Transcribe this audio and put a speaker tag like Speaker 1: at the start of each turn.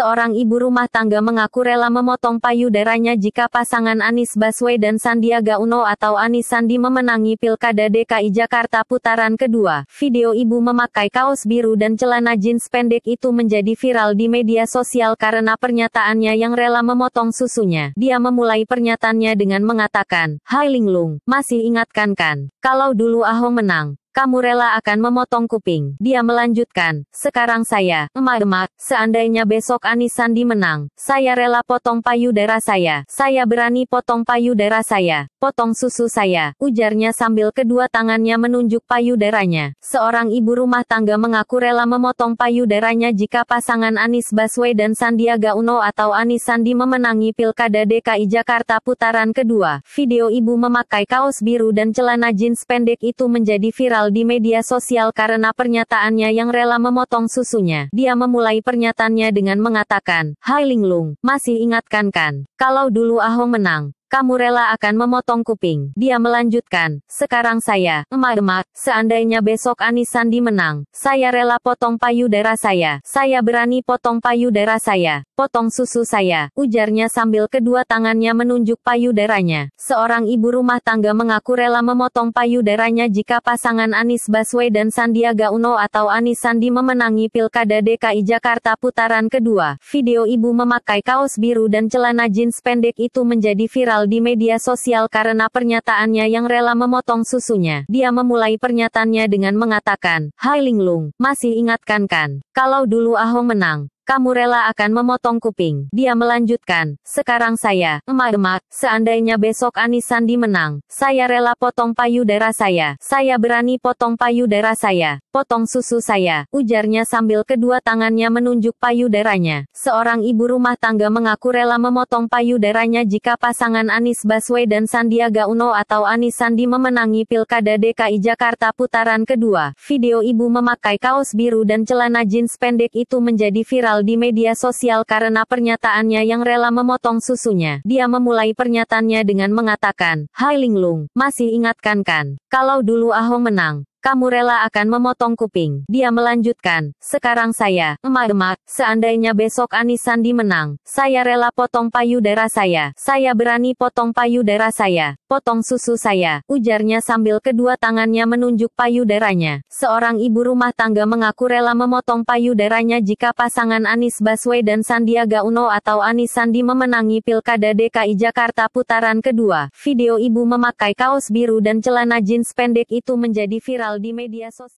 Speaker 1: seorang ibu rumah tangga mengaku rela memotong payudaranya jika pasangan Anies Baswedan Sandiaga Uno atau Anies Sandi memenangi Pilkada DKI Jakarta putaran kedua. Video ibu memakai kaos biru dan celana jeans pendek itu menjadi viral di media sosial karena pernyataannya yang rela memotong susunya. Dia memulai pernyataannya dengan mengatakan, Hai Linglung, masih ingatkan kan, kalau dulu Ahong menang, kamu rela akan memotong kuping. Dia melanjutkan, sekarang saya, emak-emak, seandainya besok Anis Sandi menang, saya rela potong payudara saya. Saya berani potong payudara saya, potong susu saya, ujarnya sambil kedua tangannya menunjuk payudaranya. Seorang ibu rumah tangga mengaku rela memotong payudaranya jika pasangan Anis Baswedan Sandiaga Uno atau Anis Sandi memenangi Pilkada DKI Jakarta putaran kedua. Video ibu memakai kaos biru dan celana jeans pendek itu menjadi viral viral di media sosial karena pernyataannya yang rela memotong susunya. Dia memulai pernyataannya dengan mengatakan, Hai Linglung, masih ingatkan kan, kalau dulu Ahong menang, kamu rela akan memotong kuping. Dia melanjutkan, sekarang saya, emak-emak, seandainya besok Anis Sandi menang, saya rela potong payudara saya. Saya berani potong payudara saya, potong susu saya, ujarnya sambil kedua tangannya menunjuk payudaranya. Seorang ibu rumah tangga mengaku rela memotong payudaranya jika pasangan Anis Baswedan Sandiaga Uno atau Anis Sandi memenangi Pilkada DKI Jakarta putaran kedua. Video ibu memakai kaos biru dan celana jeans pendek itu menjadi viral viral di media sosial karena pernyataannya yang rela memotong susunya. Dia memulai pernyataannya dengan mengatakan, Hai Linglung, masih ingatkan kan, kalau dulu Ahong menang, kamu rela akan memotong kuping. Dia melanjutkan, sekarang saya, emak-emak, seandainya besok Anis Sandi menang, saya rela potong payudara saya. Saya berani potong payudara saya, potong susu saya, ujarnya sambil kedua tangannya menunjuk payudaranya. Seorang ibu rumah tangga mengaku rela memotong payudaranya jika pasangan Anis Baswedan Sandiaga Uno atau Anis Sandi memenangi Pilkada DKI Jakarta putaran kedua. Video ibu memakai kaos biru dan celana jeans pendek itu menjadi viral di media sosial karena pernyataannya yang rela memotong susunya. Dia memulai pernyataannya dengan mengatakan, Hai Linglung, masih ingatkan kan, kalau dulu Ahong menang, kamu rela akan memotong kuping. Dia melanjutkan, sekarang saya, emak-emak, seandainya besok Anis Sandi menang, saya rela potong payudara saya. Saya berani potong payudara saya, potong susu saya, ujarnya sambil kedua tangannya menunjuk payudaranya. Seorang ibu rumah tangga mengaku rela memotong payudaranya jika pasangan Anis Baswedan Sandiaga Uno atau Anis Sandi memenangi Pilkada DKI Jakarta putaran kedua. Video ibu memakai kaos biru dan celana jeans pendek itu menjadi viral viral di media sosial.